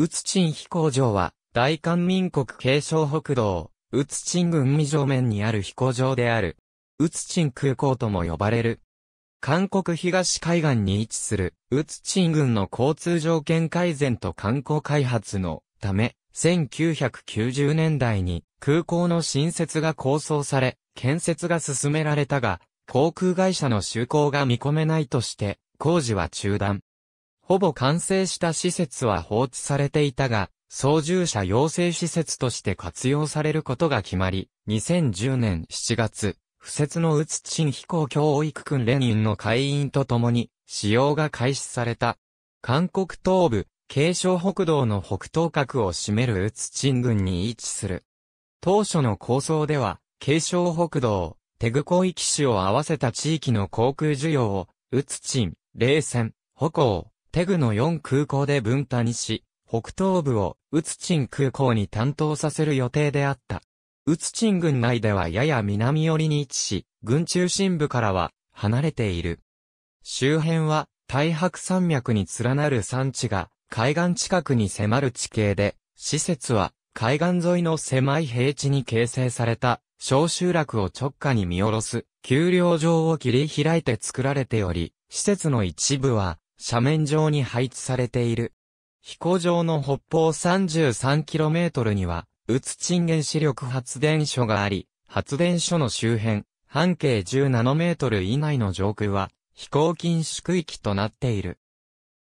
宇都鎮飛行場は、大韓民国継承北道、宇都鎮郡未上面にある飛行場である。宇都鎮空港とも呼ばれる。韓国東海岸に位置する、宇都鎮郡の交通条件改善と観光開発のため、1990年代に空港の新設が構想され、建設が進められたが、航空会社の就航が見込めないとして、工事は中断。ほぼ完成した施設は放置されていたが、操縦者養成施設として活用されることが決まり、2010年7月、不設の宇津新飛行教育訓練員の会員と共に、使用が開始された。韓国東部、京昌北道の北東角を占める宇津鎮群に位置する。当初の構想では、京昌北道、テグ広域市を合わせた地域の航空需要を、宇津鎮、冷泉、歩行、テグの4空港で分担し、北東部をウツチン空港に担当させる予定であった。ウツチン軍内ではやや南寄りに位置し、軍中心部からは離れている。周辺は太白山脈に連なる山地が海岸近くに迫る地形で、施設は海岸沿いの狭い平地に形成された小集落を直下に見下ろす丘陵上を切り開いて作られており、施設の一部は斜面上に配置されている。飛行場の北方 33km には、宇津チ原子力発電所があり、発電所の周辺、半径10ナノメートル以内の上空は、飛行禁止区域となっている。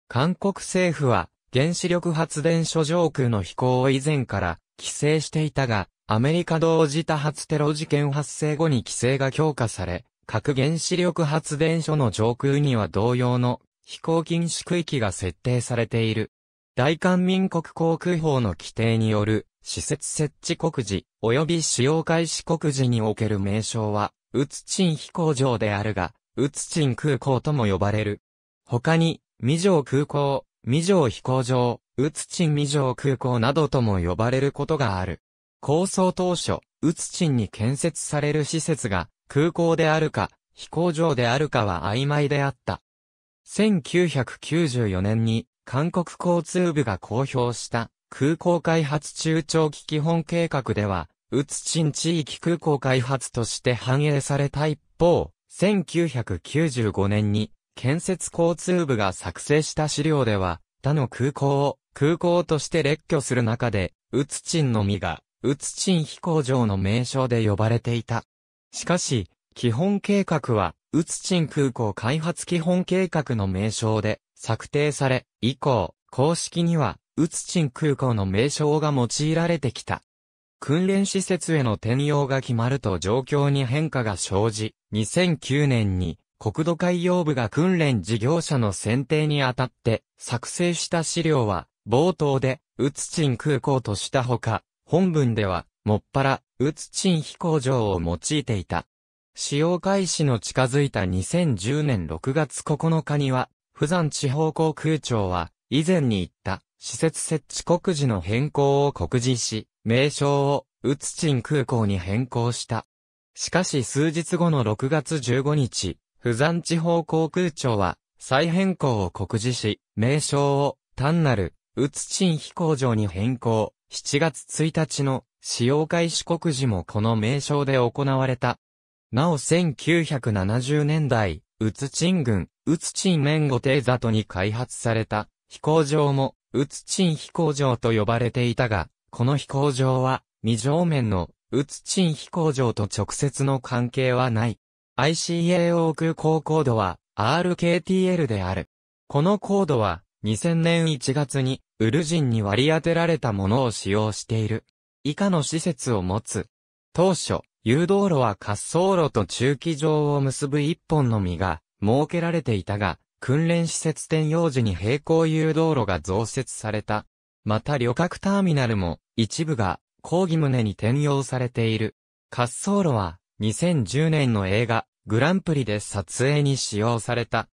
韓国政府は、原子力発電所上空の飛行を以前から規制していたが、アメリカ同時多発テロ事件発生後に規制が強化され、各原子力発電所の上空には同様の飛行禁止区域が設定されている。大韓民国航空法の規定による施設設置告示及び使用開始告示における名称は、ウツチン飛行場であるが、ウツチン空港とも呼ばれる。他に、未城空港、未城飛行場、ウツチン未上空港などとも呼ばれることがある。構想当初、ウツチンに建設される施設が空港であるか、飛行場であるかは曖昧であった。1994年に韓国交通部が公表した空港開発中長期基本計画では、ウツチン地域空港開発として反映された一方、1995年に建設交通部が作成した資料では、他の空港を空港として列挙する中で、ウツチンのみが、ウツチン飛行場の名称で呼ばれていた。しかし、基本計画は、ウツチン空港開発基本計画の名称で策定され、以降、公式には、ウツチン空港の名称が用いられてきた。訓練施設への転用が決まると状況に変化が生じ、2009年に国土海洋部が訓練事業者の選定にあたって作成した資料は、冒頭で、ウツチン空港としたほか、本文では、もっぱら、ウツチン飛行場を用いていた。使用開始の近づいた2010年6月9日には、釜山地方航空庁は、以前に言った、施設設置告示の変更を告示し、名称を、宇都鎮空港に変更した。しかし数日後の6月15日、釜山地方航空庁は、再変更を告示し、名称を、単なる、宇都鎮飛行場に変更。7月1日の、使用開始告示もこの名称で行われた。なお1970年代、宇津鎮軍、宇津鎮面後帝里とに開発された飛行場も、宇津鎮飛行場と呼ばれていたが、この飛行場は、未上面の宇津鎮飛行場と直接の関係はない。ICAO 空港コードは RKTL である。このコードは2000年1月にウルジンに割り当てられたものを使用している。以下の施設を持つ。当初、誘導路は滑走路と駐機場を結ぶ一本の実が設けられていたが、訓練施設転用時に平行誘導路が増設された。また旅客ターミナルも一部が抗議棟に転用されている。滑走路は2010年の映画グランプリで撮影に使用された。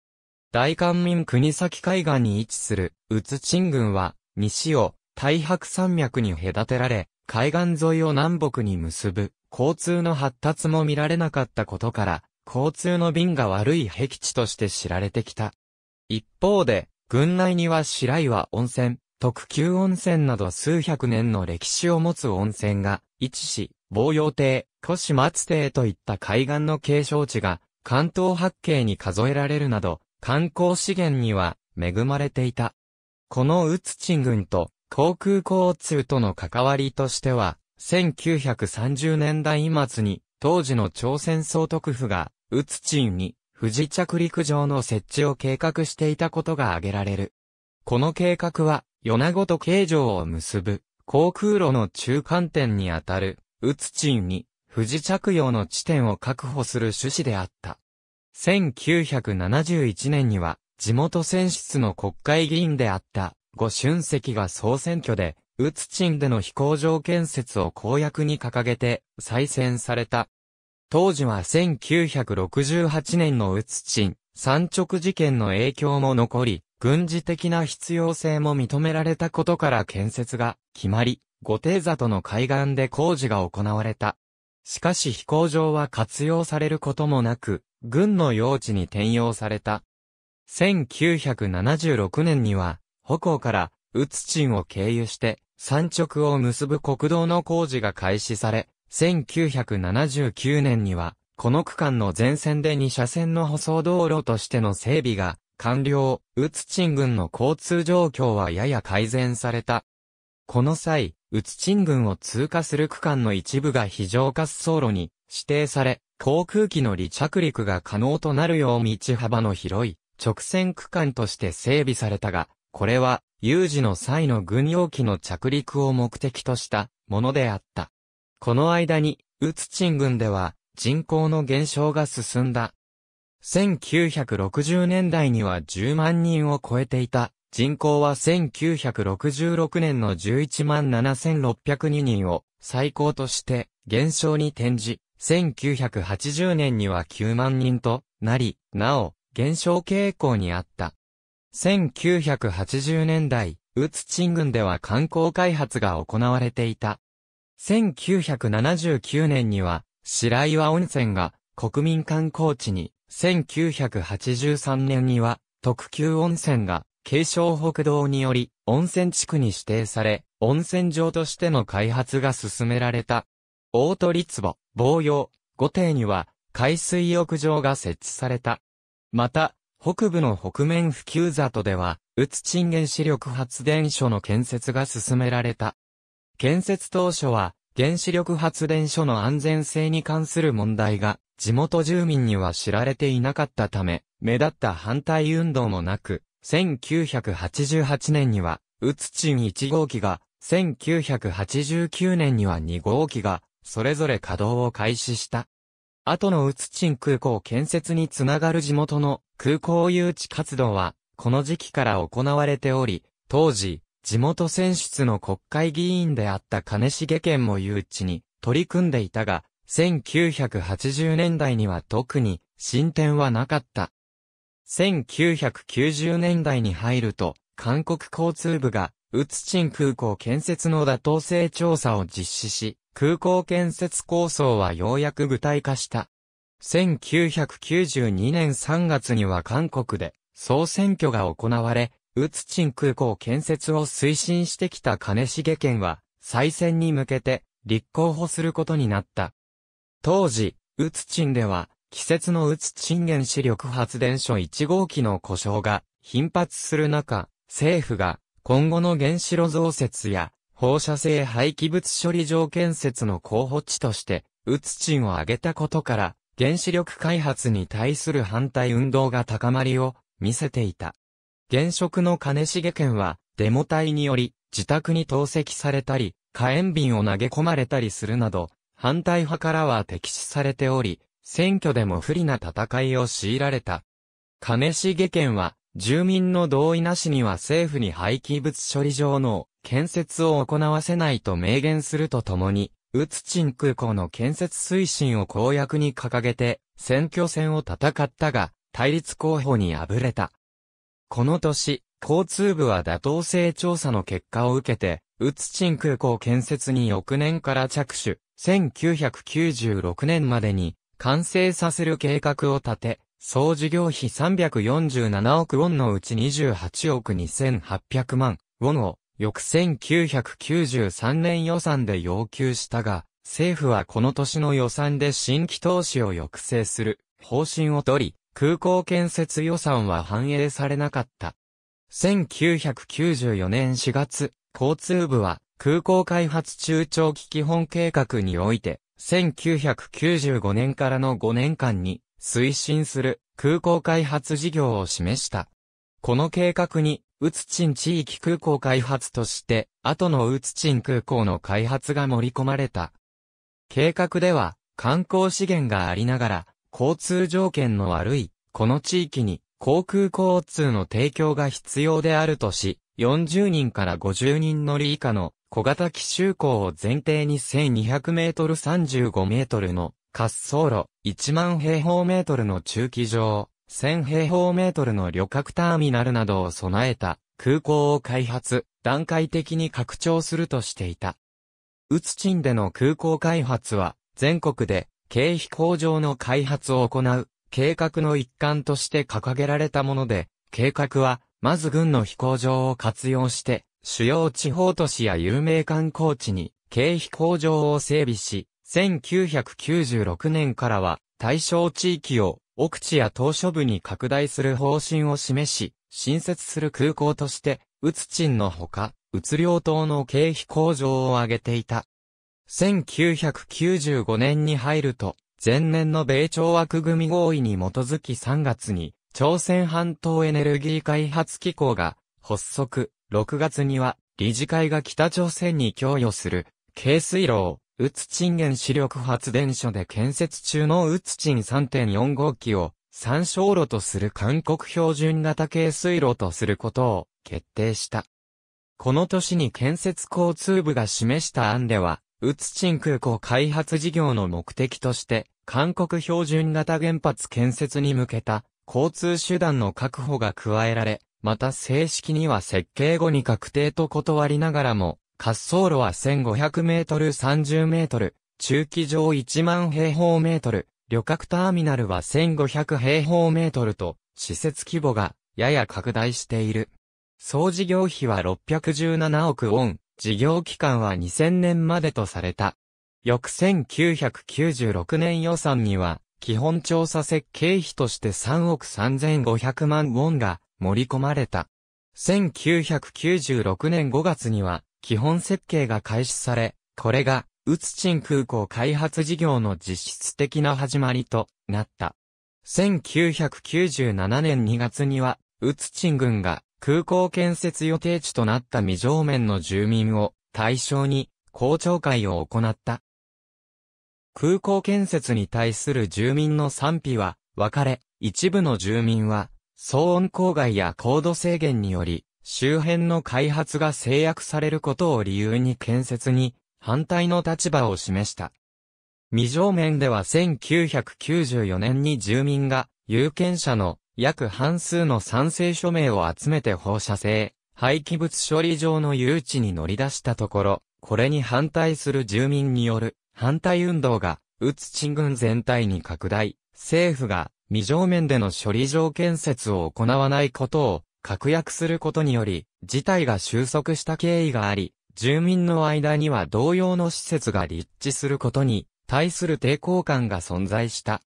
大官民国崎海岸に位置する宇津鎮郡は西を太白山脈に隔てられ、海岸沿いを南北に結ぶ交通の発達も見られなかったことから、交通の便が悪い僻地として知られてきた。一方で、郡内には白岩温泉、特急温泉など数百年の歴史を持つ温泉が、市市、防洋亭、古市松亭といった海岸の景勝地が、関東八景に数えられるなど、観光資源には恵まれていた。この宇津鎮郡と航空交通との関わりとしては、1930年代末に、当時の朝鮮総督府が、宇津鎮に、富士着陸場の設置を計画していたことが挙げられる。この計画は、米子と京城を結ぶ、航空路の中間点にあたる、宇津鎮に、富士着用の地点を確保する趣旨であった。1971年には、地元選出の国会議員であった、五春石が総選挙で、ウツチンでの飛行場建設を公約に掲げて再選された。当時は1968年のウツチン、山直事件の影響も残り、軍事的な必要性も認められたことから建設が決まり、手座との海岸で工事が行われた。しかし飛行場は活用されることもなく、軍の用地に転用された。1976年には、歩行から、ウツチンを経由して、山直を結ぶ国道の工事が開始され、1979年には、この区間の全線で2車線の舗装道路としての整備が完了、宇津鎮ン郡の交通状況はやや改善された。この際、宇津鎮ン郡を通過する区間の一部が非常滑走路に指定され、航空機の離着陸が可能となるよう道幅の広い直線区間として整備されたが、これは有事の際の軍用機の着陸を目的としたものであった。この間に、ウツチン軍では人口の減少が進んだ。1960年代には10万人を超えていた。人口は1966年の11万7602人を最高として減少に転じ、1980年には9万人となり、なお減少傾向にあった。1980年代、ウツチン郡では観光開発が行われていた。1979年には、白岩温泉が国民観光地に、1983年には、特急温泉が、京承北道により、温泉地区に指定され、温泉場としての開発が進められた。大鳥壺、防洋、御邸には、海水浴場が設置された。また、北部の北面普及里では、宇都鎮原子力発電所の建設が進められた。建設当初は、原子力発電所の安全性に関する問題が、地元住民には知られていなかったため、目立った反対運動もなく、1988年には、宇都鎮1号機が、1989年には2号機が、それぞれ稼働を開始した。後の宇都鎮空港建設につながる地元の空港誘致活動は、この時期から行われており、当時、地元選出の国会議員であった金重県も誘致に取り組んでいたが、1980年代には特に進展はなかった。1990年代に入ると、韓国交通部が、宇都鎮空港建設の妥当性調査を実施し、空港建設構想はようやく具体化した。1992年3月には韓国で総選挙が行われ、ウツチン空港建設を推進してきた金重県は、再選に向けて立候補することになった。当時、ウツチンでは、季節のウツチン原子力発電所1号機の故障が頻発する中、政府が今後の原子炉増設や放射性廃棄物処理場建設の候補地として、ウつチを挙げたことから、原子力開発に対する反対運動が高まりを見せていた。現職の金重県は、デモ隊により、自宅に投石されたり、火炎瓶を投げ込まれたりするなど、反対派からは敵視されており、選挙でも不利な戦いを強いられた。金重県は、住民の同意なしには政府に廃棄物処理場の建設を行わせないと明言するとともに、ウツチン空港の建設推進を公約に掲げて、選挙戦を戦ったが、対立候補に敗れた。この年、交通部は妥当性調査の結果を受けて、ウツチン空港建設に翌年から着手、1996年までに完成させる計画を立て、総事業費347億ウォンのうち28億2800万ウォンを翌1993年予算で要求したが、政府はこの年の予算で新規投資を抑制する方針をとり、空港建設予算は反映されなかった。1994年4月、交通部は空港開発中長期基本計画において、1995年からの5年間に推進する空港開発事業を示した。この計画に、ウツチン地域空港開発として、後のウツチン空港の開発が盛り込まれた。計画では、観光資源がありながら、交通条件の悪い、この地域に、航空交通の提供が必要であるとし、40人から50人乗り以下の小型機周航を前提に1200メートル35メートルの滑走路、1万平方メートルの駐機場、1000平方メートルの旅客ターミナルなどを備えた空港を開発、段階的に拡張するとしていた。ウツチンでの空港開発は、全国で軽飛行場の開発を行う計画の一環として掲げられたもので、計画は、まず軍の飛行場を活用して、主要地方都市や有名観光地に軽飛行場を整備し、1996年からは対象地域を奥地や島嶼部に拡大する方針を示し、新設する空港として、うつちんのほか、ウツ領島の経費向上を挙げていた。1995年に入ると、前年の米朝枠組合意に基づき3月に、朝鮮半島エネルギー開発機構が発足、6月には理事会が北朝鮮に供与する、軽水炉を宇都鎮原子力発電所で建設中の宇都鎮3.4号機を参照路とする韓国標準型軽水路とすることを決定した。この年に建設交通部が示した案では、宇都鎮空港開発事業の目的として、韓国標準型原発建設に向けた交通手段の確保が加えられ、また正式には設計後に確定と断りながらも、滑走路は1500メートル30メートル、駐機場1万平方メートル、旅客ターミナルは1500平方メートルと、施設規模がやや拡大している。総事業費は617億ウォン、事業期間は2000年までとされた。翌1996年予算には、基本調査設計費として3億3500万ウォンが盛り込まれた。1996年5月には、基本設計が開始され、これが、ウツチン空港開発事業の実質的な始まりとなった。1997年2月には、ウツチン軍が空港建設予定地となった未上面の住民を対象に公聴会を行った。空港建設に対する住民の賛否は分かれ、一部の住民は騒音郊外や高度制限により周辺の開発が制約されることを理由に建設に反対の立場を示した。未上面では1994年に住民が有権者の約半数の賛成署名を集めて放射性廃棄物処理場の誘致に乗り出したところ、これに反対する住民による反対運動が、うつチン郡全体に拡大、政府が未上面での処理場建設を行わないことを確約することにより、事態が収束した経緯があり、住民の間には同様の施設が立地することに対する抵抗感が存在した。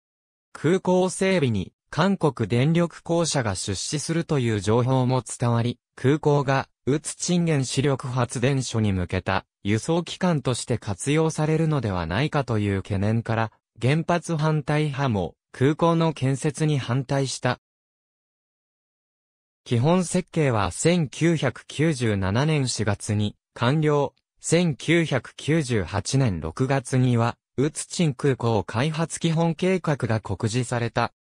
空港整備に韓国電力公社が出資するという情報も伝わり、空港が、宇都賃元子力発電所に向けた輸送機関として活用されるのではないかという懸念から、原発反対派も空港の建設に反対した。基本設計は1997年4月に完了。1998年6月には、ウツチン空港開発基本計画が告示された。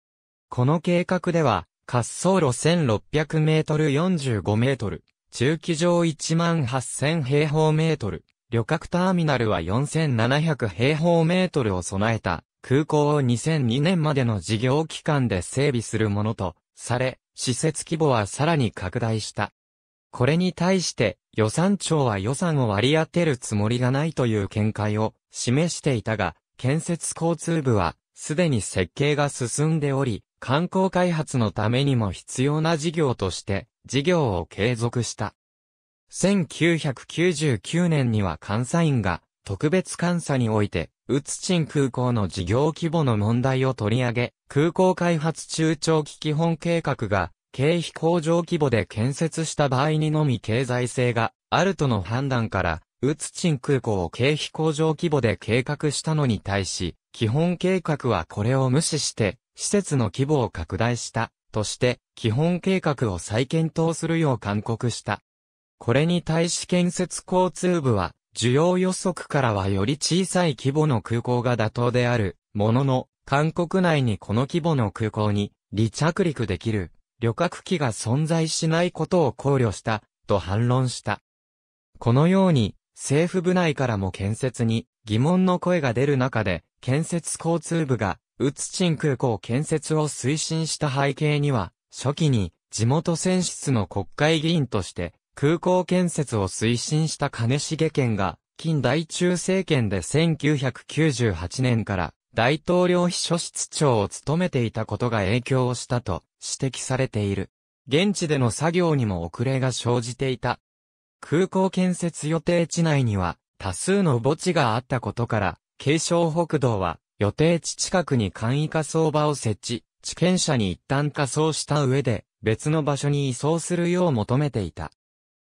この計画では、滑走路1600メートル45メートル、駐機場18000平方メートル、旅客ターミナルは4700平方メートルを備えた空港を2002年までの事業期間で整備するものとされ、施設規模はさらに拡大した。これに対して予算庁は予算を割り当てるつもりがないという見解を示していたが、建設交通部はすでに設計が進んでおり、観光開発のためにも必要な事業として事業を継続した。1999年には監査員が特別監査においてウツチン空港の事業規模の問題を取り上げ、空港開発中長期基本計画が、経費向上規模で建設した場合にのみ経済性があるとの判断から、ウツチン空港を経費向上規模で計画したのに対し、基本計画はこれを無視して、施設の規模を拡大した、として、基本計画を再検討するよう勧告した。これに対し建設交通部は、需要予測からはより小さい規模の空港が妥当である、ものの、韓国内にこの規模の空港に離着陸できる旅客機が存在しないことを考慮した、と反論した。このように、政府部内からも建設に疑問の声が出る中で、建設交通部が、ウツチン空港建設を推進した背景には、初期に地元選出の国会議員として、空港建設を推進した金重県が、近代中政権で1998年から大統領秘書室長を務めていたことが影響をしたと指摘されている。現地での作業にも遅れが生じていた。空港建設予定地内には多数の墓地があったことから、京商北道は予定地近くに簡易火葬場を設置、地権者に一旦火葬した上で別の場所に移送するよう求めていた。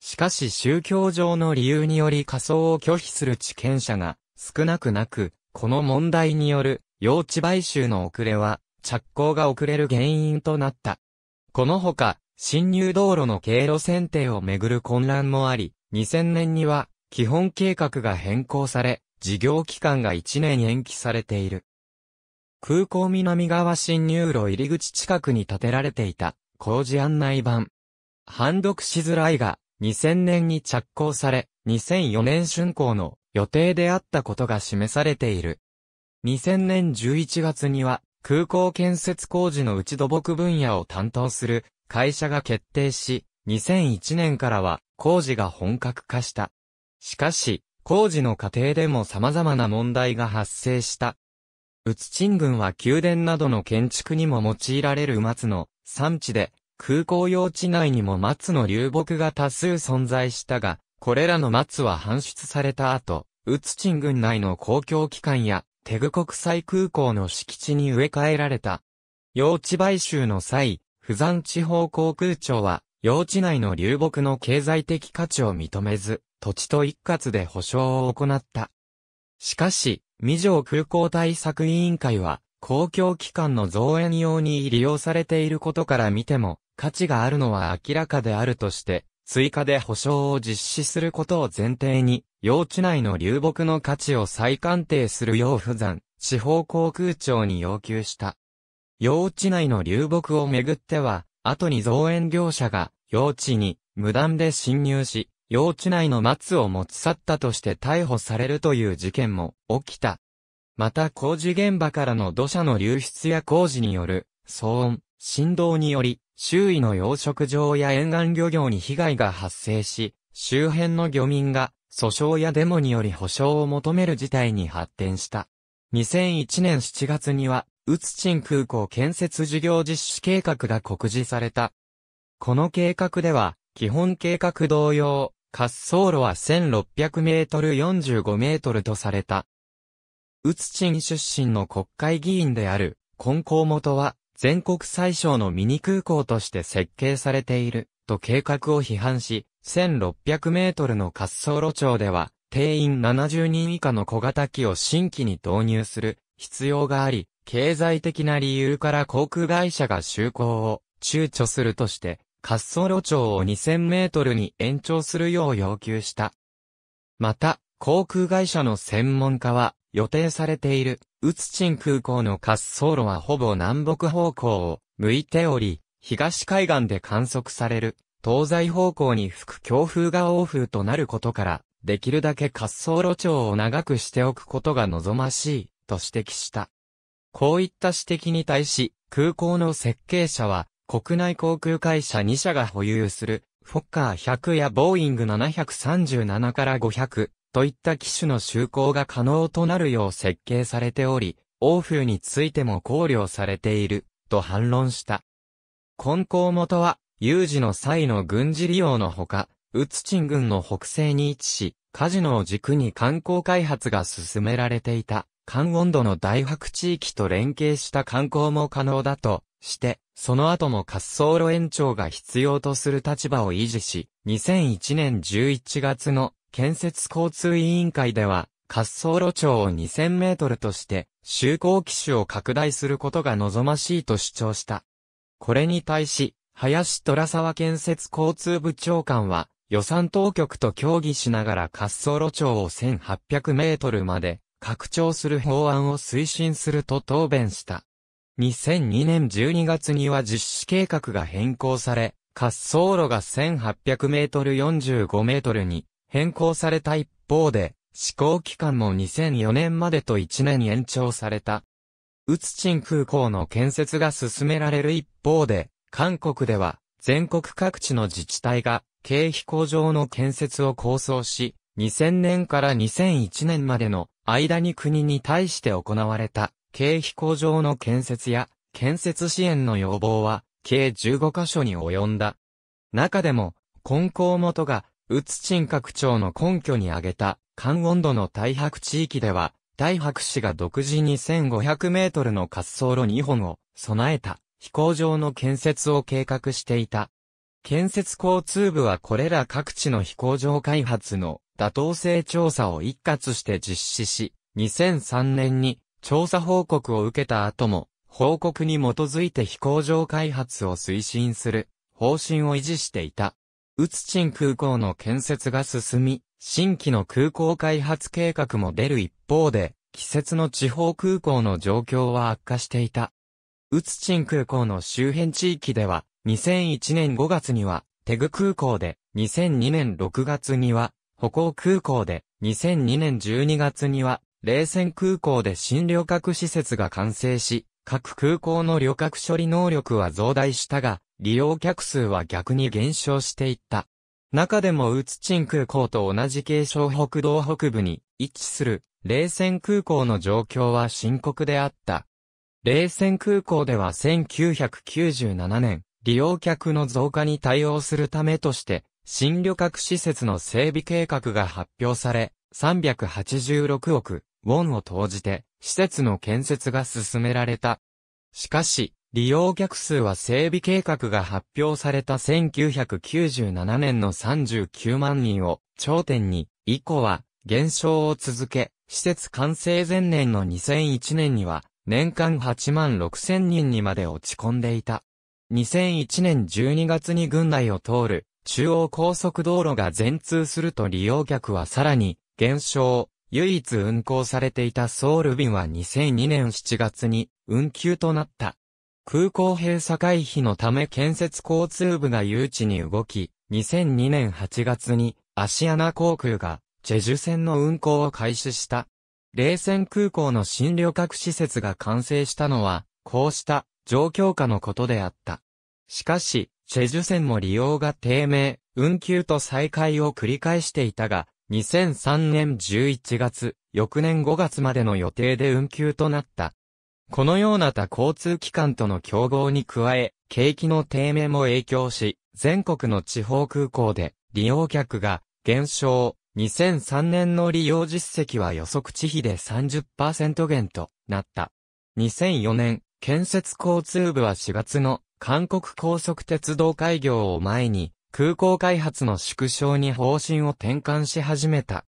しかし宗教上の理由により仮想を拒否する知見者が少なくなく、この問題による用地買収の遅れは着工が遅れる原因となった。このほか、侵入道路の経路選定をめぐる混乱もあり、2000年には基本計画が変更され、事業期間が1年延期されている。空港南側侵入路入り口近くに建てられていた工事案内板。判読しづらいが、2000年に着工され、2004年竣工の予定であったことが示されている。2000年11月には、空港建設工事の内土木分野を担当する会社が決定し、2001年からは工事が本格化した。しかし、工事の過程でも様々な問題が発生した。宇津鎮群は宮殿などの建築にも用いられる松の産地で、空港用地内にも松の流木が多数存在したが、これらの松は搬出された後、ウツチン郡内の公共機関や、テグ国際空港の敷地に植え替えられた。用地買収の際、釜山地方航空庁は、用地内の流木の経済的価値を認めず、土地と一括で保証を行った。しかし、未上空港対策委員会は、公共機関の増援用に利用されていることから見ても、価値があるのは明らかであるとして、追加で保証を実施することを前提に、用地内の流木の価値を再鑑定するよう不山、地方航空庁に要求した。用地内の流木をめぐっては、後に造園業者が、用地に無断で侵入し、用地内の松を持ち去ったとして逮捕されるという事件も起きた。また工事現場からの土砂の流出や工事による騒音、振動により、周囲の養殖場や沿岸漁業に被害が発生し、周辺の漁民が訴訟やデモにより保障を求める事態に発展した。2001年7月には、ウツチン空港建設事業実施計画が告示された。この計画では、基本計画同様、滑走路は1600メートル45メートルとされた。ウツチン出身の国会議員である、根高元は、全国最小のミニ空港として設計されている、と計画を批判し、1600メートルの滑走路長では、定員70人以下の小型機を新規に導入する必要があり、経済的な理由から航空会社が就航を躊躇するとして、滑走路長を2000メートルに延長するよう要求した。また、航空会社の専門家は、予定されている、ウツチン空港の滑走路はほぼ南北方向を向いており、東海岸で観測される、東西方向に吹く強風が欧風となることから、できるだけ滑走路長を長くしておくことが望ましい、と指摘した。こういった指摘に対し、空港の設計者は、国内航空会社2社が保有する、フォッカー100やボーイング737から500、といった機種の就航が可能となるよう設計されており、欧風についても考慮されている、と反論した。根校元は、有事の際の軍事利用のほか、ウツチン郡の北西に位置し、カジノを軸に観光開発が進められていた、関温度の大白地域と連携した観光も可能だとして、その後も滑走路延長が必要とする立場を維持し、2001年11月の建設交通委員会では、滑走路長を2000メートルとして、就航機種を拡大することが望ましいと主張した。これに対し、林虎沢建設交通部長官は、予算当局と協議しながら滑走路長を1800メートルまで拡張する法案を推進すると答弁した。2002年12月には実施計画が変更され、滑走路が1800メートル45メートルに変更された一方で、施行期間も2004年までと1年延長された。ウツチン空港の建設が進められる一方で、韓国では全国各地の自治体が軽飛行場の建設を構想し、2000年から2001年までの間に国に対して行われた軽飛行場の建設や建設支援の要望は計15カ所に及んだ。中でも、根校元が宇つ鎮拡張の根拠に挙げた、関温度の大白地域では、大白市が独自に1500メートルの滑走路2本を備えた飛行場の建設を計画していた。建設交通部はこれら各地の飛行場開発の妥当性調査を一括して実施し、2003年に調査報告を受けた後も、報告に基づいて飛行場開発を推進する方針を維持していた。ウツチン空港の建設が進み、新規の空港開発計画も出る一方で、季節の地方空港の状況は悪化していた。ウツチン空港の周辺地域では、2001年5月には、テグ空港で、2002年6月には、歩行空港で、2002年12月には、冷戦空港で新旅客施設が完成し、各空港の旅客処理能力は増大したが、利用客数は逆に減少していった。中でもウツチン空港と同じ継承北道北部に位置する冷泉空港の状況は深刻であった。冷泉空港では1997年、利用客の増加に対応するためとして、新旅客施設の整備計画が発表され、386億ウォンを投じて、施設の建設が進められた。しかし、利用客数は整備計画が発表された1997年の39万人を頂点に、以降は減少を続け、施設完成前年の2001年には年間8万6千人にまで落ち込んでいた。2001年12月に軍内を通る中央高速道路が全通すると利用客はさらに減少。唯一運行されていたソウル便は2002年7月に運休となった。空港閉鎖回避のため建設交通部が誘致に動き、2002年8月にアシアナ航空がチェジュ線の運航を開始した。冷戦空港の新旅客施設が完成したのは、こうした状況下のことであった。しかし、チェジュ線も利用が低迷、運休と再開を繰り返していたが、2003年11月、翌年5月までの予定で運休となった。このような他交通機関との競合に加え、景気の低迷も影響し、全国の地方空港で利用客が減少、2003年の利用実績は予測値比で30%減となった。2004年、建設交通部は4月の韓国高速鉄道開業を前に、空港開発の縮小に方針を転換し始めた。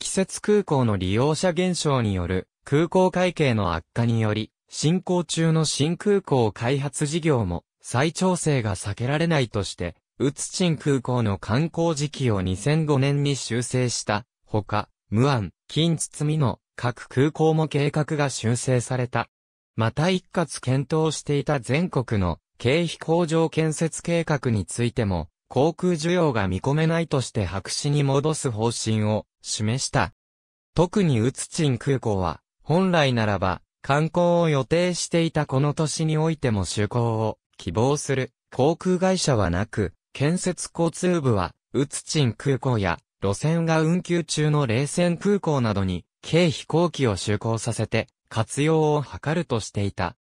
季節空港の利用者減少による空港会計の悪化により、進行中の新空港開発事業も再調整が避けられないとして、ウツチン空港の観光時期を2005年に修正したほか、無安、金包の各空港も計画が修正された。また一括検討していた全国の経費工場建設計画についても、航空需要が見込めないとして白紙に戻す方針を示した。特にウツチン空港は、本来ならば、観光を予定していたこの年においても就航を希望する航空会社はなく、建設交通部は、ウツチン空港や路線が運休中の冷戦空港などに、軽飛行機を就航させて活用を図るとしていた。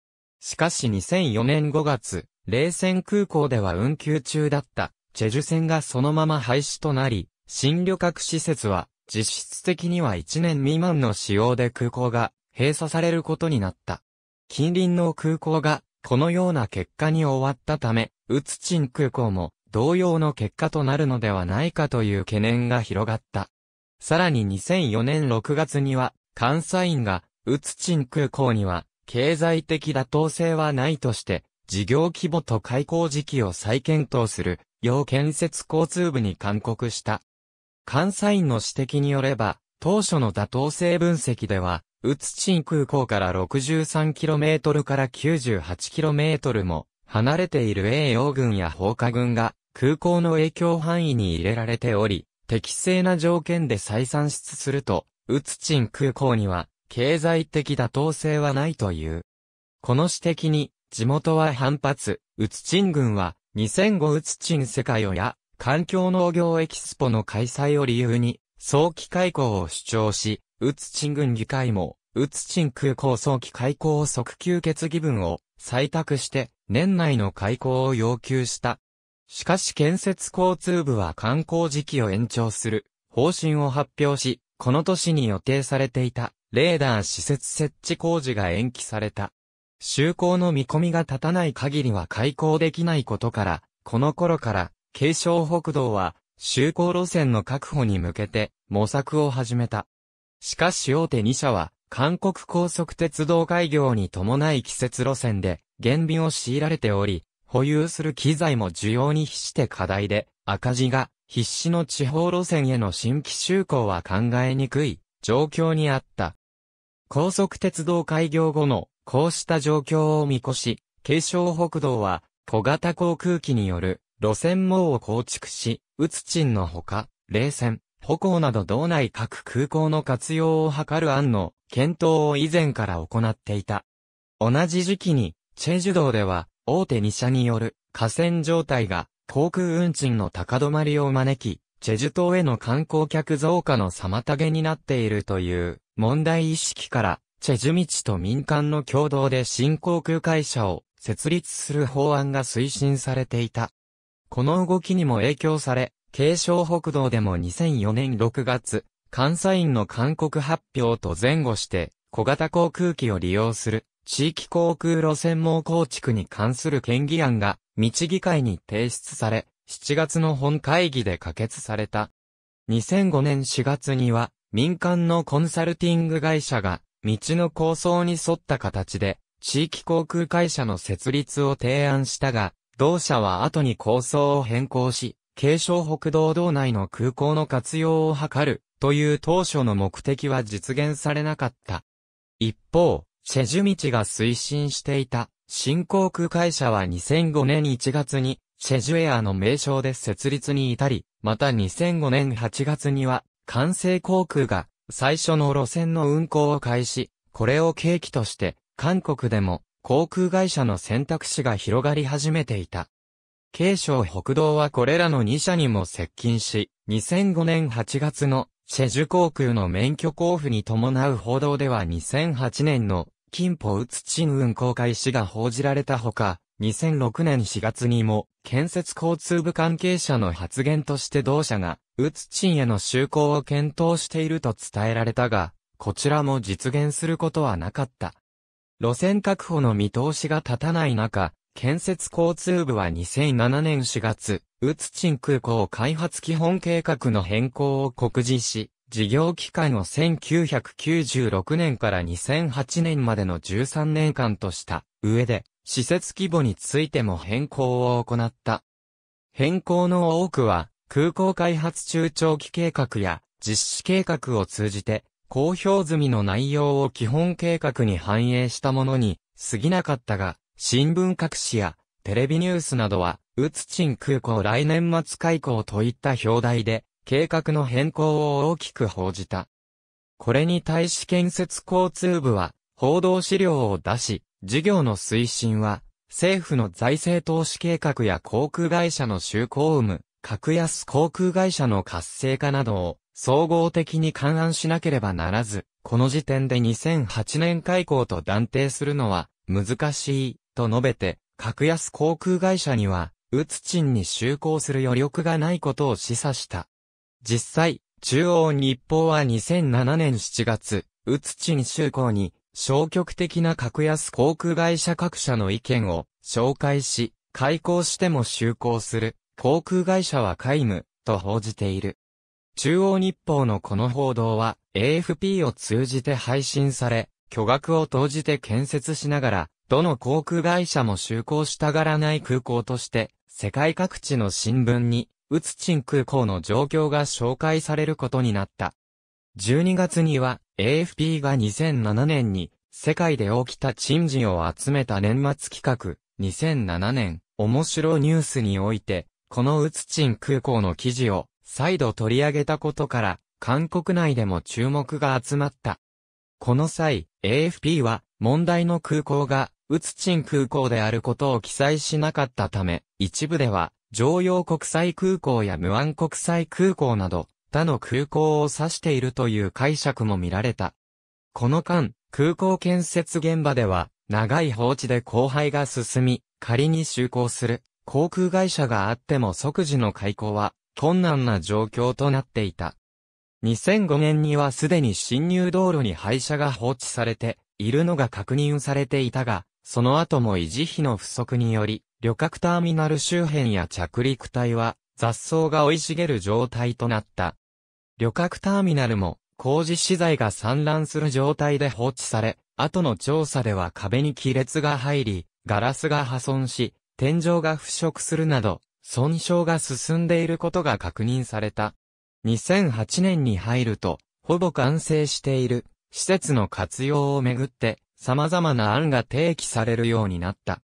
しかし2004年5月、冷戦空港では運休中だったチェジュ線がそのまま廃止となり、新旅客施設は実質的には1年未満の使用で空港が閉鎖されることになった。近隣の空港がこのような結果に終わったため、ウツチン空港も同様の結果となるのではないかという懸念が広がった。さらに2004年6月には、監査員がウツチン空港には経済的妥当性はないとして、事業規模と開港時期を再検討する、要建設交通部に勧告した。監査員の指摘によれば、当初の妥当性分析では、ウツチン空港から 63km から 98km も離れている栄養軍や放火軍が空港の影響範囲に入れられており、適正な条件で再算出すると、ウツチン空港には経済的妥当性はないという。この指摘に地元は反発、ウツチン軍は2005ウツチン世界をや環境農業エキスポの開催を理由に早期開港を主張し、ウツチン郡議会も、ウツチン空港早期開港を即休決議文を採択して、年内の開港を要求した。しかし建設交通部は観光時期を延長する方針を発表し、この年に予定されていたレーダー施設設置工事が延期された。就航の見込みが立たない限りは開港できないことから、この頃から京商北道は就航路線の確保に向けて模索を始めた。しかし大手2社は、韓国高速鉄道開業に伴い季節路線で、減便を強いられており、保有する機材も需要に比して課題で、赤字が必死の地方路線への新規就航は考えにくい状況にあった。高速鉄道開業後のこうした状況を見越し、京症。北道は小型航空機による路線網を構築し、宇つ鎮のほか、冷戦、歩行など道内各空港の活用を図る案の検討を以前から行っていた。同じ時期に、チェジュ道では、大手2社による河川状態が航空運賃の高止まりを招き、チェジュ島への観光客増加の妨げになっているという問題意識から、チェジュ道と民間の共同で新航空会社を設立する法案が推進されていた。この動きにも影響され、慶承北道でも2004年6月、監査員の勧告発表と前後して、小型航空機を利用する、地域航空路線網構築に関する県議案が、道議会に提出され、7月の本会議で可決された。2005年4月には、民間のコンサルティング会社が、道の構想に沿った形で、地域航空会社の設立を提案したが、同社は後に構想を変更し、軽症北道道内の空港の活用を図るという当初の目的は実現されなかった。一方、シェジュ道が推進していた新航空会社は2005年1月にシェジュエアの名称で設立に至り、また2005年8月には関西航空が最初の路線の運行を開始、これを契機として韓国でも航空会社の選択肢が広がり始めていた。京省北道はこれらの2社にも接近し、2005年8月のチェジュ航空の免許交付に伴う報道では2008年の金浦宇津鎮運航開始が報じられたほか、2006年4月にも建設交通部関係者の発言として同社が宇津鎮への就航を検討していると伝えられたが、こちらも実現することはなかった。路線確保の見通しが立たない中、建設交通部は2007年4月、宇都鎮空港開発基本計画の変更を告示し、事業期間を1996年から2008年までの13年間とした上で、施設規模についても変更を行った。変更の多くは、空港開発中長期計画や実施計画を通じて、公表済みの内容を基本計画に反映したものに過ぎなかったが、新聞各紙やテレビニュースなどは、ウツチン空港来年末開港といった表題で、計画の変更を大きく報じた。これに対し建設交通部は、報道資料を出し、事業の推進は、政府の財政投資計画や航空会社の就航有無、格安航空会社の活性化などを、総合的に勘案しなければならず、この時点で2008年開港と断定するのは、難しい。と述べて、格安航空会社には、ウツチンに就航する余力がないことを示唆した。実際、中央日報は2007年7月、ウツチン就航に、消極的な格安航空会社各社の意見を紹介し、開港しても就航する航空会社は皆無と報じている。中央日報のこの報道は AFP を通じて配信され、巨額を投じて建設しながらどの航空会社も就航したがらない空港として、世界各地の新聞に、ウツチン空港の状況が紹介されることになった。12月には AFP が2007年に世界で起きた珍事を集めた年末企画2007年面白ニュースにおいてこのウツチン空港の記事を再度取り上げたことから韓国内でも注目が集まった。この際 AFP は問題の空港がウツチン空港であることを記載しなかったため、一部では、常用国際空港や無安国際空港など、他の空港を指しているという解釈も見られた。この間、空港建設現場では、長い放置で荒廃が進み、仮に就航する航空会社があっても即時の開港は困難な状況となっていた。2005年にはすでに侵入道路に廃車が放置されているのが確認されていたが、その後も維持費の不足により、旅客ターミナル周辺や着陸帯は雑草が生い茂る状態となった。旅客ターミナルも工事資材が散乱する状態で放置され、後の調査では壁に亀裂が入り、ガラスが破損し、天井が腐食するなど、損傷が進んでいることが確認された。2008年に入ると、ほぼ完成している施設の活用をめぐって様々な案が提起されるようになった。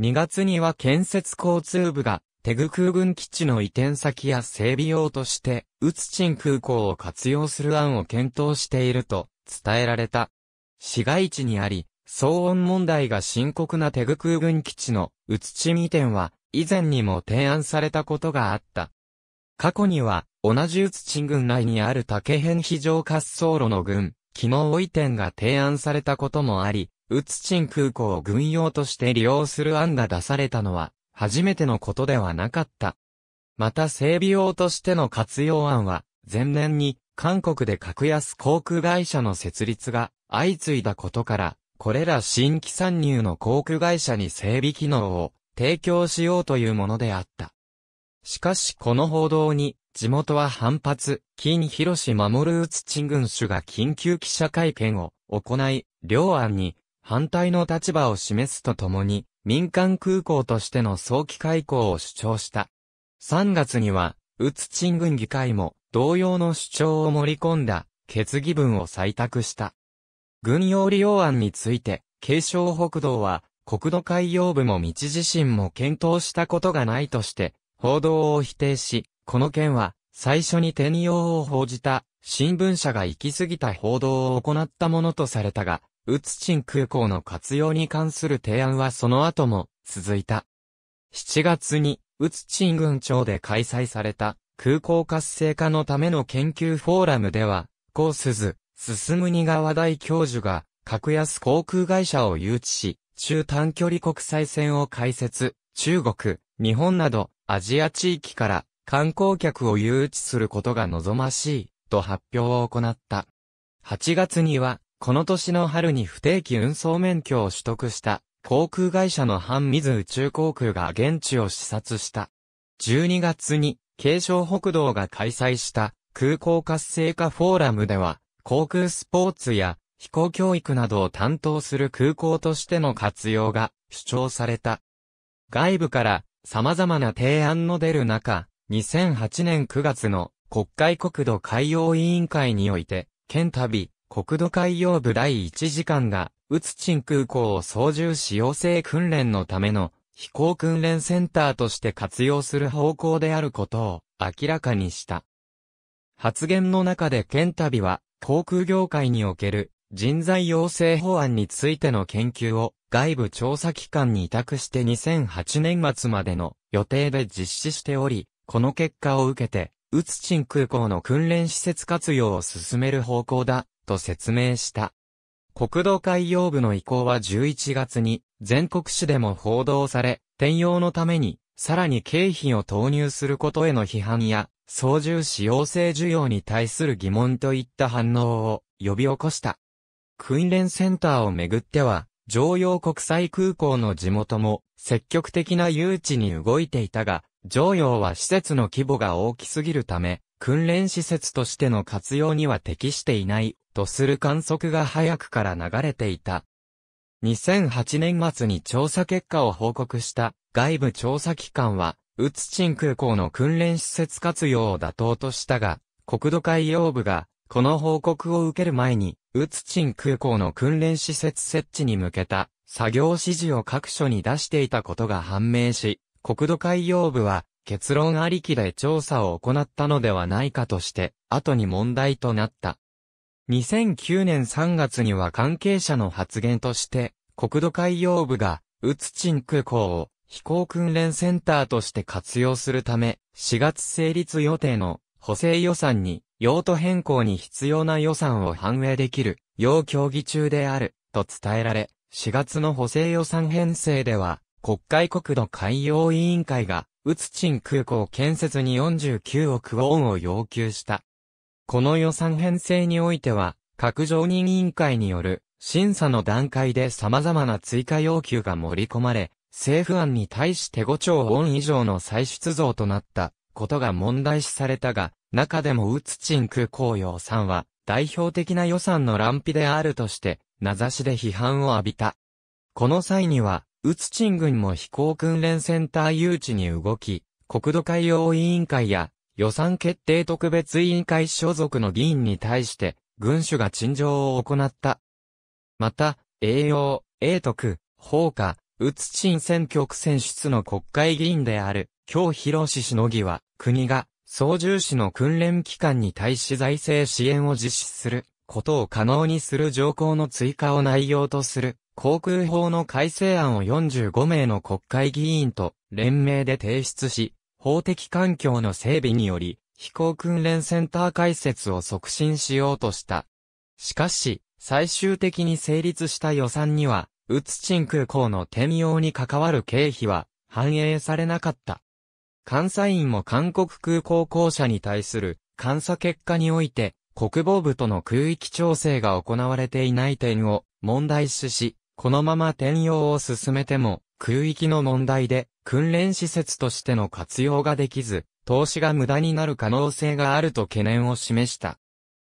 2月には建設交通部が、テグ空軍基地の移転先や整備用として、ウツチン空港を活用する案を検討していると伝えられた。市街地にあり、騒音問題が深刻なテグ空軍基地のウツチン移転は、以前にも提案されたことがあった。過去には、同じウツチン軍内にある竹編非常滑走路の軍、機能移転が提案されたこともあり、ウツチン空港を軍用として利用する案が出されたのは、初めてのことではなかった。また整備用としての活用案は、前年に、韓国で格安航空会社の設立が相次いだことから、これら新規参入の航空会社に整備機能を提供しようというものであった。しかしこの報道に地元は反発、金広志守る内陳軍主が緊急記者会見を行い、両案に反対の立場を示すとともに、民間空港としての早期開港を主張した。3月には、内陳軍議会も同様の主張を盛り込んだ決議文を採択した。軍用利用案について、軽省北道は、国土海洋部も道自身も検討したことがないとして、報道を否定し、この件は、最初に転用を報じた、新聞社が行き過ぎた報道を行ったものとされたが、ウツチン空港の活用に関する提案はその後も、続いた。7月に、ウツチン郡庁で開催された、空港活性化のための研究フォーラムでは、コースズ、進むに川大教授が、格安航空会社を誘致し、中短距離国際線を開設、中国、日本など、アジア地域から観光客を誘致することが望ましい、と発表を行った。8月には、この年の春に不定期運送免許を取得した、航空会社の半水宇宙航空が現地を視察した。12月に、京商北道が開催した空港活性化フォーラムでは、航空スポーツや飛行教育などを担当する空港としての活用が主張された。外部から様々な提案の出る中、2008年9月の国会国土海洋委員会において、県旅、国土海洋部第1次官が、宇都鎮空港を操縦使用性訓練のための飛行訓練センターとして活用する方向であることを明らかにした。発言の中で県旅は、航空業界における人材養成法案についての研究を外部調査機関に委託して2008年末までの予定で実施しており、この結果を受けて、ウツチン空港の訓練施設活用を進める方向だ、と説明した。国土海洋部の意向は11月に全国紙でも報道され、転用のためにさらに経費を投入することへの批判や、操縦使用性需要に対する疑問といった反応を呼び起こした。訓練センターをめぐっては、常用国際空港の地元も積極的な誘致に動いていたが、常用は施設の規模が大きすぎるため、訓練施設としての活用には適していない、とする観測が早くから流れていた。2008年末に調査結果を報告した外部調査機関は、ウツチン空港の訓練施設活用を妥当としたが、国土海洋部が、この報告を受ける前に、ウツチン空港の訓練施設設置に向けた作業指示を各所に出していたことが判明し、国土海洋部は結論ありきで調査を行ったのではないかとして、後に問題となった。2009年3月には関係者の発言として、国土海洋部が、ウツチン空港を飛行訓練センターとして活用するため、4月成立予定の補正予算に、用途変更に必要な予算を反映できる、要協議中である、と伝えられ、4月の補正予算編成では、国会国土海洋委員会が、宇津鎮空港建設に49億ウォンを要求した。この予算編成においては、各常任委員会による審査の段階で様々な追加要求が盛り込まれ、政府案に対して5兆ウォン以上の歳出増となったことが問題視されたが、中でも宇津鎮空港予算は代表的な予算の乱費であるとして、名指しで批判を浴びた。この際には、ウツチン軍も飛行訓練センター誘致に動き、国土海洋委員会や予算決定特別委員会所属の議員に対して、軍主が陳情を行った。また、栄養、栄徳、放火、ウツチン選挙区選出の国会議員である、京広志氏の議は、国が、操縦士の訓練機関に対し財政支援を実施することを可能にする条項の追加を内容とする航空法の改正案を45名の国会議員と連名で提出し、法的環境の整備により、飛行訓練センター開設を促進しようとした。しかし、最終的に成立した予算には、ウツチン空港の転用に関わる経費は反映されなかった。監査員も韓国空港公社に対する監査結果において、国防部との空域調整が行われていない点を問題視し、このまま転用を進めても、空域の問題で、訓練施設としての活用ができず、投資が無駄になる可能性があると懸念を示した。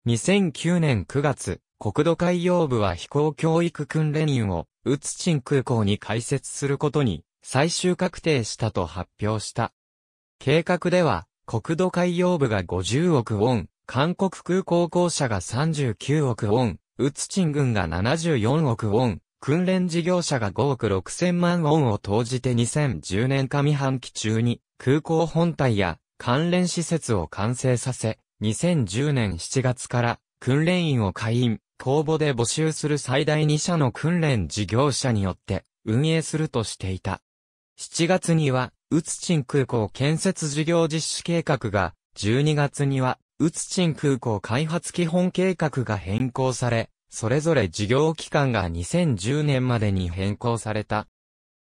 2009年9月、国土海洋部は飛行教育訓練員を、ウツチン空港に開設することに、最終確定したと発表した。計画では、国土海洋部が50億ウォン、韓国空港公社が39億ウォン、ウツチン軍が74億ウォン、訓練事業者が5億6千万ウォンを投じて2010年上半期中に空港本体や関連施設を完成させ、2010年7月から訓練員を会員、公募で募集する最大2社の訓練事業者によって運営するとしていた。7月には、宇津鎮空港建設事業実施計画が、12月には、宇津鎮空港開発基本計画が変更され、それぞれ事業期間が2010年までに変更された。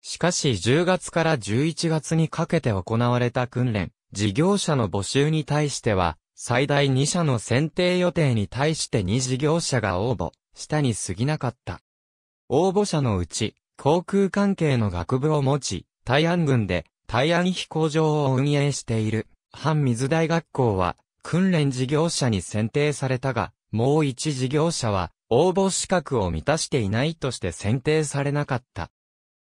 しかし10月から11月にかけて行われた訓練、事業者の募集に対しては、最大2社の選定予定に対して2事業者が応募、したに過ぎなかった。応募者のうち、航空関係の学部を持ち、台安軍で、台安飛行場を運営している、反水大学校は、訓練事業者に選定されたが、もう一事業者は、応募資格を満たしていないとして選定されなかった。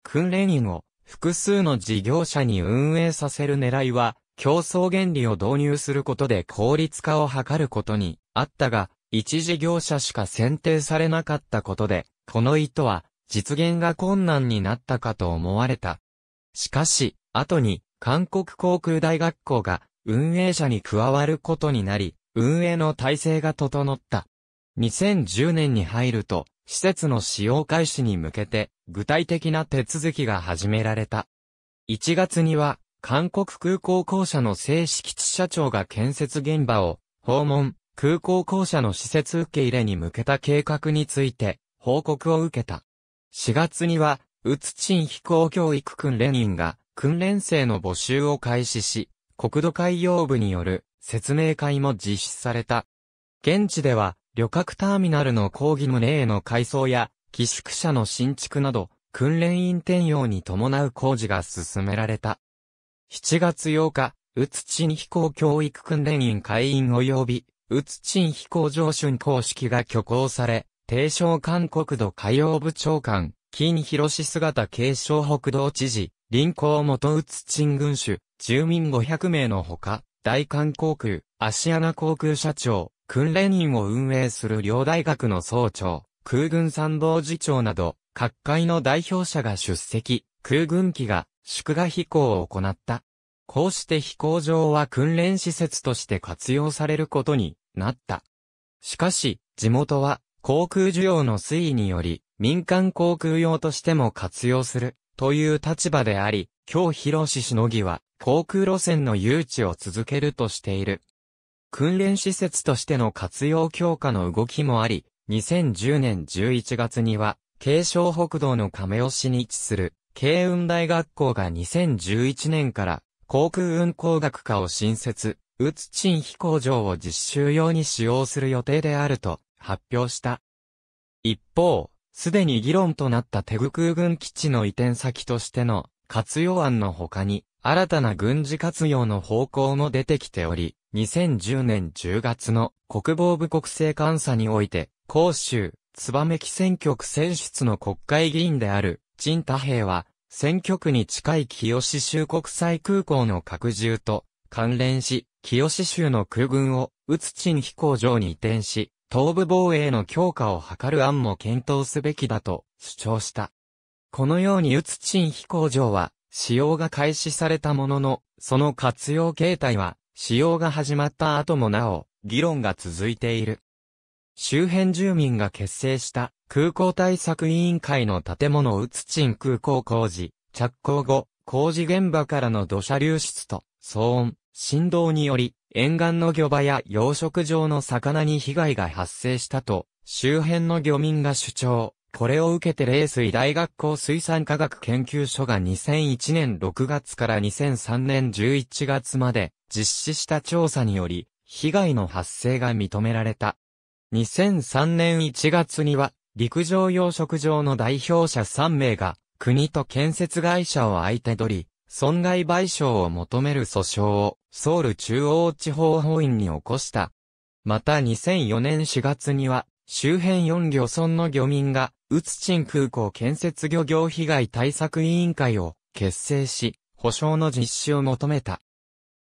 訓練員を複数の事業者に運営させる狙いは、競争原理を導入することで効率化を図ることにあったが、一事業者しか選定されなかったことで、この意図は実現が困難になったかと思われた。しかし、後に韓国航空大学校が運営者に加わることになり、運営の体制が整った。2010年に入ると、施設の使用開始に向けて、具体的な手続きが始められた。1月には、韓国空港公社の正式地社長が建設現場を訪問、空港公社の施設受け入れに向けた計画について報告を受けた。4月には、宇津鎮飛行教育訓練員が訓練生の募集を開始し、国土海洋部による説明会も実施された。現地では旅客ターミナルの講義無例の改装や、寄宿舎の新築など、訓練員転用に伴う工事が進められた。7月8日、宇都鎮飛行教育訓練員会員及び、宇都鎮飛行上春公式が挙行され、提唱韓国土海洋部長官、金広姿継承北道知事、臨港元宇都鎮軍主、住民500名のほか、大韓航空、アシアナ航空社長、訓練院を運営する両大学の総長、空軍参謀次長など、各界の代表者が出席、空軍機が祝賀飛行を行った。こうして飛行場は訓練施設として活用されることになった。しかし、地元は航空需要の推移により、民間航空用としても活用するという立場であり、今日広志しのぎは航空路線の誘致を続けるとしている。訓練施設としての活用強化の動きもあり、2010年11月には、京商北道の亀吉に位置する、京雲大学校が2011年から、航空運航学科を新設、宇津鎮飛行場を実習用に使用する予定であると発表した。一方、すでに議論となった手具空軍基地の移転先としての活用案の他に、新たな軍事活用の方向も出てきており、2010年10月の国防部国政監査において、広州、めき選挙区選出の国会議員である、陳太平は、選挙区に近い清州国際空港の拡充と関連し、清州の空軍を宇津陳飛行場に移転し、東部防衛の強化を図る案も検討すべきだと主張した。このように宇津陳飛行場は使用が開始されたものの、その活用形態は使用が始まった後もなお、議論が続いている。周辺住民が結成した空港対策委員会の建物うつちん空港工事、着工後、工事現場からの土砂流出と騒音、振動により、沿岸の漁場や養殖場の魚に被害が発生したと、周辺の漁民が主張。これを受けて冷水大学校水産科学研究所が2001年6月から2003年11月まで実施した調査により、被害の発生が認められた。2003年1月には、陸上養殖場の代表者3名が、国と建設会社を相手取り、損害賠償を求める訴訟をソウル中央地方法院に起こした。また2004年4月には周辺4漁村の漁民が、宇津鎮空港建設漁業被害対策委員会を結成し、保障の実施を求めた。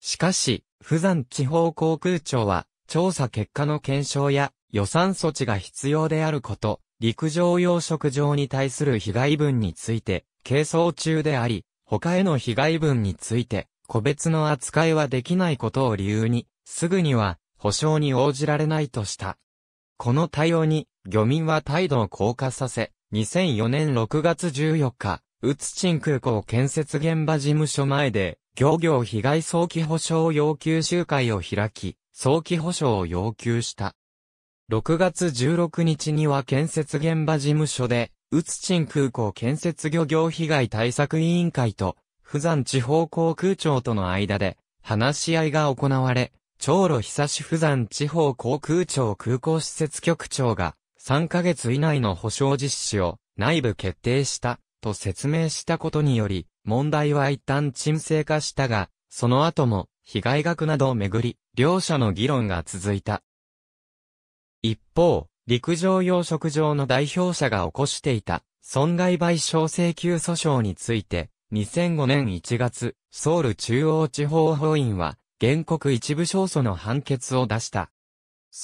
しかし、富山地方航空庁は、調査結果の検証や予算措置が必要であること、陸上養殖場に対する被害分について、係争中であり、他への被害分について、個別の扱いはできないことを理由に、すぐには、保障に応じられないとした。この対応に、漁民は態度を降下させ、2004年6月14日、宇津鎮空港建設現場事務所前で、漁業被害早期保障要求集会を開き、早期保障を要求した。6月16日には建設現場事務所で、宇津鎮空港建設漁業被害対策委員会と、富山地方航空庁との間で、話し合いが行われ、長路久志不山地方航空庁空港施設局長が、3ヶ月以内の保障実施を内部決定した、と説明したことにより、問題は一旦沈静化したが、その後も、被害額などをめぐり、両者の議論が続いた。一方、陸上養殖場の代表者が起こしていた、損害賠償請求訴訟について、2005年1月、ソウル中央地方法院は、原告一部勝訴の判決を出した。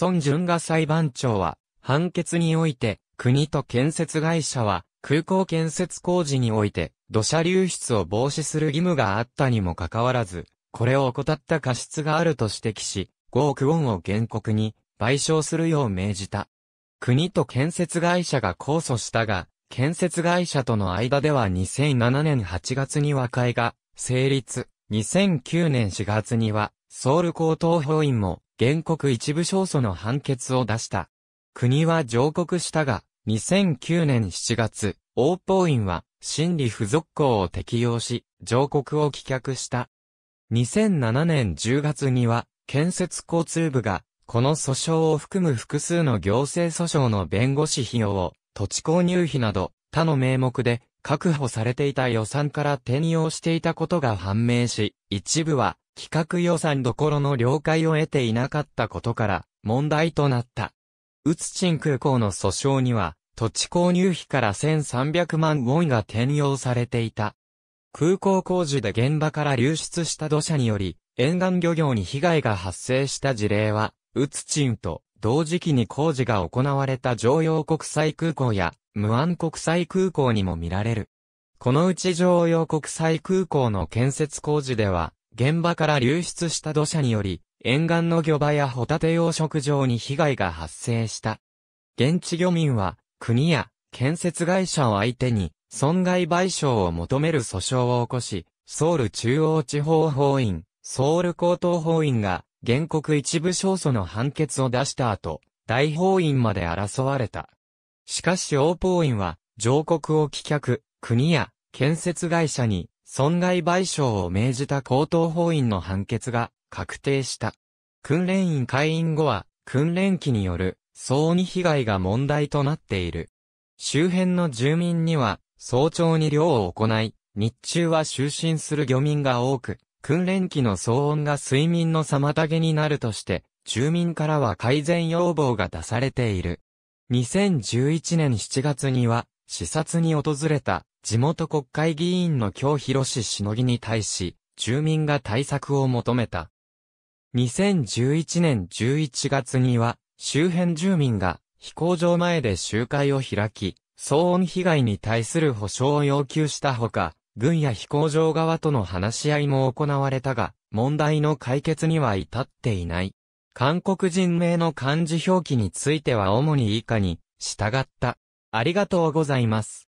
孫淳が裁判長は、判決において、国と建設会社は、空港建設工事において、土砂流出を防止する義務があったにもかかわらず、これを怠った過失があると指摘し、5億ウォンを原告に賠償するよう命じた。国と建設会社が控訴したが、建設会社との間では2007年8月に和解が成立。2009年4月には、ソウル高等法院も、原告一部勝訴の判決を出した。国は上告したが、2009年7月、王法院は、審理付属校を適用し、上告を棄却した。2007年10月には、建設交通部が、この訴訟を含む複数の行政訴訟の弁護士費用を、土地購入費など、他の名目で、確保されていた予算から転用していたことが判明し、一部は企画予算どころの了解を得ていなかったことから問題となった。ウツチン空港の訴訟には、土地購入費から1300万ウォンが転用されていた。空港工事で現場から流出した土砂により、沿岸漁業に被害が発生した事例は、ウツチンと同時期に工事が行われた常用国際空港や、無安国際空港にも見られる。このうち常用国際空港の建設工事では、現場から流出した土砂により、沿岸の漁場やホタテ養殖場に被害が発生した。現地漁民は、国や建設会社を相手に、損害賠償を求める訴訟を起こし、ソウル中央地方法院、ソウル高等法院が、原告一部勝訴の判決を出した後、大法院まで争われた。しかし王法院は、上告を棄却、国や建設会社に損害賠償を命じた高等法院の判決が確定した。訓練員会員後は、訓練機による騒音被害が問題となっている。周辺の住民には、早朝に漁を行い、日中は就寝する漁民が多く、訓練機の騒音が睡眠の妨げになるとして、住民からは改善要望が出されている。2011年7月には、視察に訪れた地元国会議員の京広志しのぎに対し、住民が対策を求めた。2011年11月には、周辺住民が飛行場前で集会を開き、騒音被害に対する保障を要求したほか、軍や飛行場側との話し合いも行われたが、問題の解決には至っていない。韓国人名の漢字表記については主に以下に従った。ありがとうございます。